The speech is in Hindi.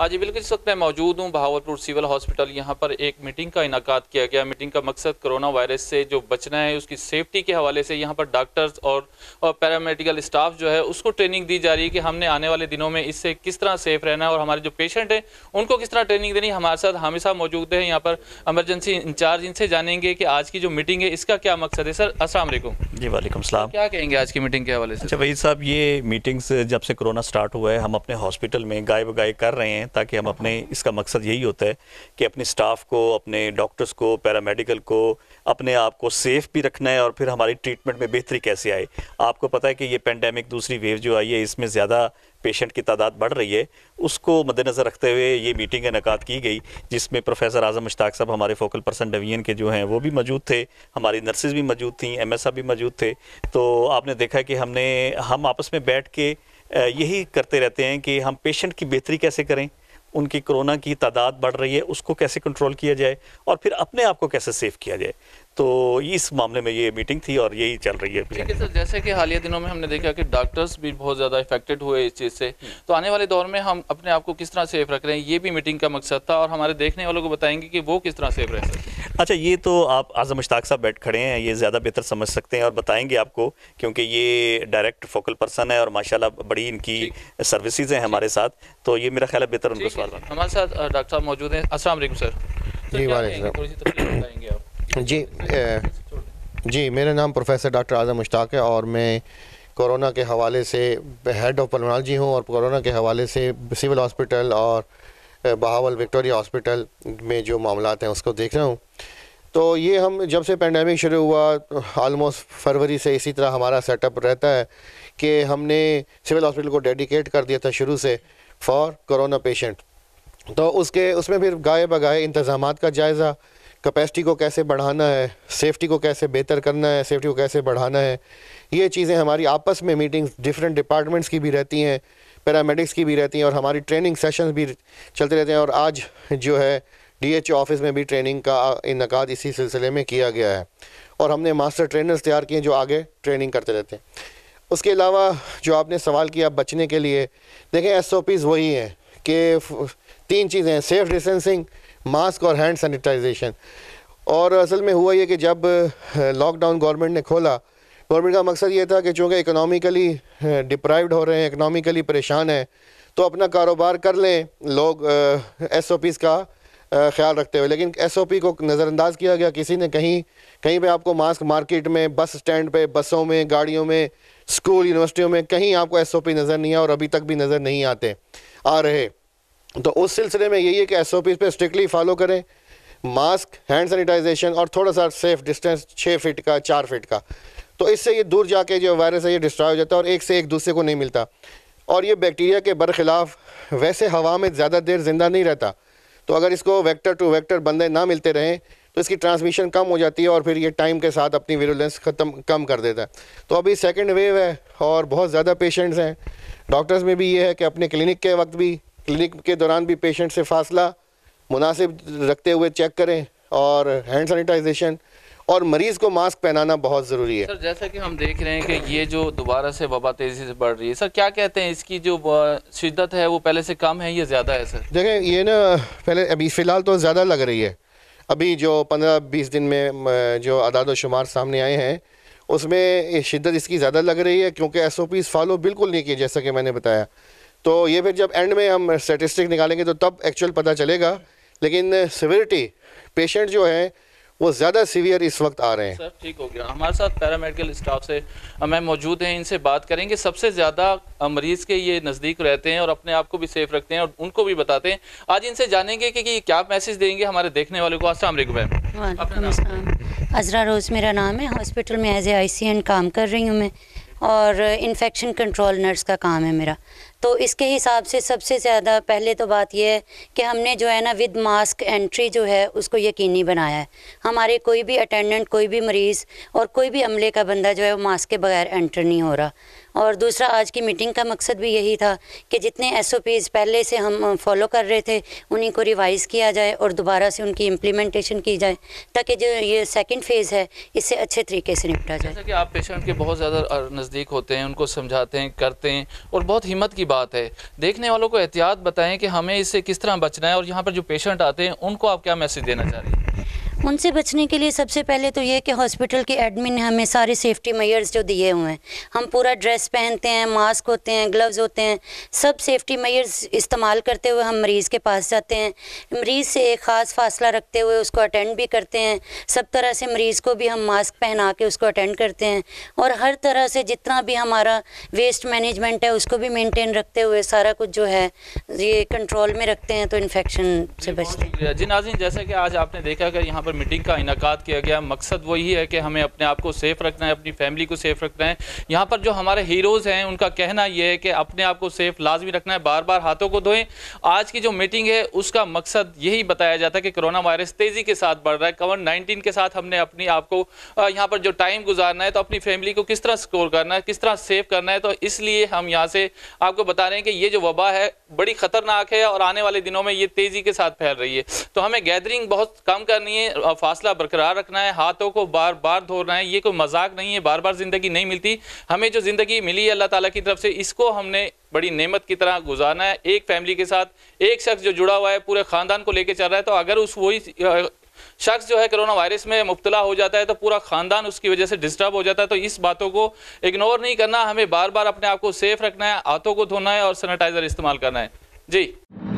आज हाँ बिल्कुल इस वक्त मैं मौजूद हूँ बहावरपुर सिविल हॉस्पिटल यहाँ पर एक मीटिंग का इनका किया गया मीटिंग का मकसद कोरोना वायरस से जो बचना है उसकी सेफ्टी के हवाले से यहाँ पर डॉक्टर्स और, और पैरामेडिकल स्टाफ जो है उसको ट्रेनिंग दी जा रही है कि हमने आने वाले दिनों में इससे किस तरह सेफ रहना है और हमारे जो पेशेंट हैं उनको किस तरह ट्रेनिंग देनी हमारे साथ हमेशा मौजूद है यहाँ पर एमरजेंसी इंचार्ज इनसे जानेंगे कि आज की जो मीटिंग है इसका क्या मकसद है सर असलम जी वालेकुम सलाम क्या कहेंगे आज की मीटिंग के हवाले से भाई अच्छा, साहब ये मीटिंग्स जब से कोरोना स्टार्ट हुआ है हम अपने हॉस्पिटल में गाय बगाए कर रहे हैं हैं ताकि हम अपने इसका मकसद यही होता है कि अपने स्टाफ को अपने डॉक्टर्स को पैरामेडिकल को अपने आप को सेफ भी रखना है और फिर हमारी ट्रीटमेंट में बेहतरी कैसे आए आपको पता है कि ये पेंडेमिक दूसरी वेव जो आई है इसमें ज़्यादा पेशेंट की तादाद बढ़ रही है उसको मद्देनज़र रखते हुए ये मीटिंग इनका की गई जिसमें प्रोफेसर आजम मुश्ताक साहब हमारे फोकल पर्सन डवीन के जो हैं वो भी मौजूद थे हमारी नर्सेज भी मौजूद थी एम भी मौजूद थे तो आपने देखा कि हमने हम आपस में बैठ के यही करते रहते हैं कि हम पेशेंट की बेहतरी कैसे करें उनकी कोरोना की तादाद बढ़ रही है उसको कैसे कंट्रोल किया जाए और फिर अपने आप को कैसे सेफ किया जाए तो इस मामले में ये मीटिंग थी और यही चल रही है ठीक है सर जैसे कि हालिया दिनों में हमने देखा कि डॉक्टर्स भी बहुत ज़्यादा इफेक्टेड हुए इस चीज़ से हम्म। तो आने वाले दौर में हम अपने आप को किस तरह सेफ रख रहे हैं ये भी मीटिंग का मकसद था और हमारे देखने वालों को बताएंगे कि वो किस तरह सेफ रह सकते हैं अच्छा ये तो आप आजम मुश्ताक साहब बैठ खड़े हैं ये ज़्यादा बेहतर समझ सकते हैं और बताएंगे आपको क्योंकि ये डायरेक्ट फोकल पर्सन है और माशाल्लाह बड़ी इनकी सर्विसेज हैं हमारे साथ तो ये मेरा ख्याल है बेहतर उनको सवाल हमारे साथ डॉक्टर साहब मौजूद हैं असल सर तो जी वाले जी जी मेरा नाम प्रोफेसर डॉक्टर आज़म मुश्ताक है और मैं कोरोना के हवाले से हेड ऑफ पलमोलॉजी हूँ और कोरोना के हवाले से सिविल हॉस्पिटल और बहावल विक्टोरिया हॉस्पिटल में जो मामला हैं उसको देख रहा हूँ तो ये हम जब से पेंडेमिक शुरू हुआ आलमोस्ट फरवरी से इसी तरह हमारा सेटअप रहता है कि हमने सिविल हॉस्पिटल को डेडिकेट कर दिया था शुरू से फॉर कोरोना पेशेंट तो उसके उसमें फिर गाये बगाए इंतज़ाम का जायज़ा कैपेसिटी को कैसे बढ़ाना है सेफ्टी को कैसे बेहतर करना है सेफ्टी को कैसे बढ़ाना है ये चीज़ें हमारी आपस में मीटिंग्स डिफरेंट डिपार्टमेंट्स की भी रहती हैं पैरामेडिक्स की भी रहती हैं और हमारी ट्रेनिंग सेशंस भी चलते रहते हैं और आज जो है डी ऑफिस में भी ट्रेनिंग का इनका इसी सिलसिले में किया गया है और हमने मास्टर ट्रेनर्स तैयार किए जो आगे ट्रेनिंग करते रहते हैं उसके अलावा जो आपने सवाल किया बचने के लिए देखें एस वही हैं कि तीन चीज़ें हैं सेफ़ डिस्टेंसिंग मास्क और हैंड सैनिटाइजेशन और असल में हुआ ये कि जब लॉकडाउन गवर्नमेंट ने खोला गवर्नमेंट का मकसद ये था कि चूँकि इकनॉमिकली डिप्राइव्ड हो रहे हैं इकनॉमिकली परेशान हैं तो अपना कारोबार कर लें लोग एस ओ पीज़ का ख्याल रखते हुए लेकिन एस ओ पी को नज़रअंदाज किया गया किसी ने कहीं कहीं पर आपको मास्क मार्केट में बस स्टैंड पर बसों में गाड़ियों में स्कूल यूनिवर्सिटियों में कहीं आपको एस ओ पी नज़र नहीं आया और अभी तक भी नज़र नहीं आते आ रहे तो उस सिलसिले में यही है कि एस ओ पी पर स्ट्रिक्टली फॉलो करें मास्क हैंड सैनिटाइजेशन और थोड़ा सा सेफ डिस्टेंस छः फिट का चार फिट का तो इससे ये दूर जाके जो वायरस है ये डिस्ट्रॉय हो जाता है और एक से एक दूसरे को नहीं मिलता और ये बैक्टीरिया के बरखिलाफ वैसे हवा में ज़्यादा देर ज़िंदा नहीं रहता तो अगर इसको वेक्टर टू वेक्टर बंदे ना मिलते रहें तो इसकी ट्रांसमिशन कम हो जाती है और फिर ये टाइम के साथ अपनी विरुलेंस ख़त्म कम कर देता है तो अभी सेकेंड वेव है और बहुत ज़्यादा पेशेंट्स हैं डॉक्टर्स में भी ये है कि अपने क्लिनिक के वक्त भी क्लिनिक के दौरान भी पेशेंट से फासला मुनासिब रखते हुए चेक करें और हैंड सैनिटाइजेशन और मरीज को मास्क पहनाना बहुत ज़रूरी है सर जैसा कि हम देख रहे हैं कि ये जो दोबारा से वबा तेज़ी से बढ़ रही है सर क्या कहते हैं इसकी जो शिद्दत है वो पहले से कम है या ज़्यादा है सर देखें ये ना पहले अभी फ़िलहाल तो ज़्यादा लग रही है अभी जो पंद्रह बीस दिन में जो अदाद शुमार सामने आए हैं उसमें शिद्दत इसकी ज़्यादा लग रही है क्योंकि एस ओ पीज़ फॉलो बिल्कुल नहीं किए जैसा कि मैंने बताया तो ये फिर जब एंड में हम स्टेटिस्टिक निकालेंगे तो तब एक्चुअल पता चलेगा लेकिन सिविरिटी पेशेंट जो है वो ज़्यादा सीवियर इस वक्त आ रहे हैं सर ठीक हो गया हमारे साथ पैरामेडिकल स्टाफ से मैम मौजूद हैं इनसे बात करेंगे सबसे ज़्यादा मरीज़ के ये नज़दीक रहते हैं और अपने आप को भी सेफ रखते हैं और उनको भी बताते हैं आज इनसे जानेंगे कि, कि क्या मैसेज देंगे हमारे देखने वाले को असल मैम अजरा रोज़ मेरा नाम है हॉस्पिटल में एज ए आई सी काम कर रही हूँ मैं और इन्फेक्शन कंट्रोल नर्स का काम है मेरा तो इसके हिसाब से सबसे ज़्यादा पहले तो बात यह है कि हमने जो है ना विद मास्क एंट्री जो है उसको यकीनी बनाया है हमारे कोई भी अटेंडेंट कोई भी मरीज़ और कोई भी अमले का बंदा जो है वो मास्क के बगैर एंटर नहीं हो रहा और दूसरा आज की मीटिंग का मकसद भी यही था कि जितने एस ओ पीज़ पहले से हम फॉलो कर रहे थे उन्हीं को रिवाइज़ किया जाए और दोबारा से उनकी इम्प्लीमेंटेशन की जाए ताकि जो ये सेकेंड फ़ेज़ है इससे अच्छे तरीके से निपटा जाए कि आप पेशेंट के बहुत ज़्यादा नज़दीक होते हैं उनको समझाते हैं करते हैं और बहुत हिम्मत की बात बात है देखने वालों को एहतियात बताएं कि हमें इससे किस तरह बचना है और यहाँ पर जो पेशेंट आते हैं उनको आप क्या मैसेज देना चाह रहे उनसे बचने के लिए सबसे पहले तो ये कि हॉस्पिटल के एडमिन ने हमें सारे सेफ्टी मेयर्स जो दिए हुए हैं हम पूरा ड्रेस पहनते हैं मास्क होते हैं ग्लव्स होते हैं सब सेफ्टी मेयर्स इस्तेमाल करते हुए हम मरीज़ के पास जाते हैं मरीज़ से एक ख़ास फासला रखते हुए उसको अटेंड भी करते हैं सब तरह से मरीज़ को भी हम मास्क पहना के उसको अटेंड करते हैं और हर तरह से जितना भी हमारा वेस्ट मैनेजमेंट है उसको भी मेनटेन रखते हुए सारा कुछ जो है ये कंट्रोल में रखते हैं तो इन्फेक्शन से बचते हैं जी नाजिन जैसे कि आज आपने देखा कि यहाँ पर मीटिंग का इनका किया गया मकसद वही है कि हमें अपने आप को सेफ रखना है अपनी फैमिली को सेफ रखना है यहाँ पर जो हमारे हीरोज़ हैं उनका कहना यह है कि अपने आप को सेफ लाजमी रखना है बार बार हाथों को धोएं आज की जो मीटिंग है उसका मकसद यही बताया जाता है कि कोरोना वायरस तेज़ी के साथ बढ़ रहा है कोविड नाइन्टीन के साथ हमने अपनी आप को यहाँ पर जो टाइम गुजारना है तो अपनी फैमिली को किस तरह स्कोर करना है किस तरह सेफ करना है तो इसलिए हम यहाँ से आपको बता रहे हैं कि ये जो वबा है बड़ी ख़तरनाक है और आने वाले दिनों में ये तेज़ी के साथ फैल रही है तो हमें गैदरिंग बहुत कम करनी है फासला बरकरार रखना है हाथों को बार बार धोना है ये कोई मजाक नहीं है बार बार ज़िंदगी नहीं मिलती हमें जो ज़िंदगी मिली है अल्लाह ताला की तरफ से इसको हमने बड़ी नेमत की तरह गुजारना है एक फैमिली के साथ एक शख्स जो जुड़ा हुआ है पूरे ख़ानदान को लेके चल रहा है तो अगर उस वही शख्स जो है कोरोना वायरस में मुबतला हो जाता है तो पूरा ख़ानदान उसकी वजह से डिस्टर्ब हो जाता है तो इस बातों को इग्नोर नहीं करना हमें बार बार अपने आप को सेफ रखना है हाथों को धोना है और सैनिटाइज़र इस्तेमाल करना है जी